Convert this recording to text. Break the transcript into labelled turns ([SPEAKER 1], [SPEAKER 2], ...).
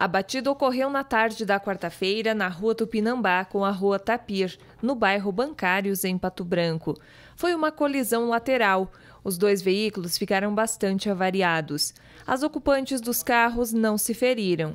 [SPEAKER 1] A batida ocorreu na tarde da quarta-feira na rua Tupinambá com a rua Tapir, no bairro Bancários, em Pato Branco. Foi uma colisão lateral. Os dois veículos ficaram bastante avariados. As ocupantes dos carros não se feriram.